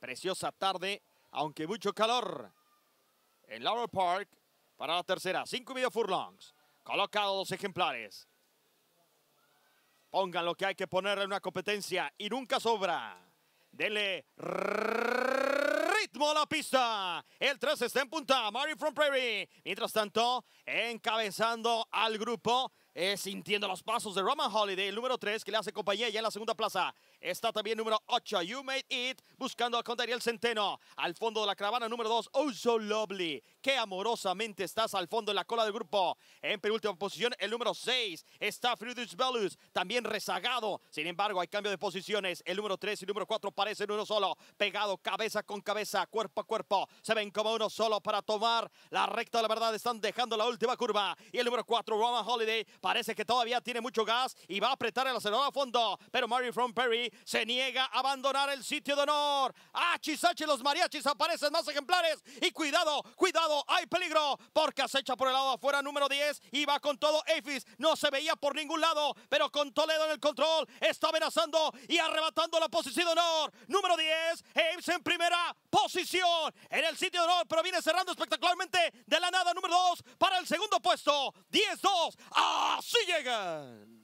Preciosa tarde, aunque mucho calor en Laurel Park para la tercera. Cinco y furlongs. Colocados dos ejemplares. Pongan lo que hay que poner en una competencia y nunca sobra. Dele la pista. El 3 está en punta, Mary from Prairie. Mientras tanto, encabezando al grupo, eh, sintiendo los pasos de Roman Holiday, el número 3, que le hace compañía ya en la segunda plaza. Está también número 8, You Made It, buscando a el Centeno. Al fondo de la caravana, número 2, Oh So Lovely. Qué amorosamente estás al fondo de la cola del grupo. En penúltima posición, el número 6, está Friedrich Bellus, también rezagado. Sin embargo, hay cambio de posiciones. El número 3 y el número 4 parecen uno solo, pegado cabeza con cabeza cuerpo a cuerpo. Se ven como uno solo para tomar la recta la verdad. Están dejando la última curva. Y el número 4, Roman Holiday, parece que todavía tiene mucho gas y va a apretar el acelerador a fondo. Pero Mary From Perry se niega a abandonar el sitio de honor. Achisachi, los mariachis aparecen más ejemplares. Y cuidado, cuidado, hay peligro. Porque acecha por el lado afuera, número 10. Y va con todo Efis. No se veía por ningún lado, pero con Toledo en el control. Está amenazando y arrebatando la posición de honor. Número 10, Apes en primera posición en el sitio de honor, pero viene cerrando espectacularmente de la nada número 2 para el segundo puesto. 10-2. Así llegan.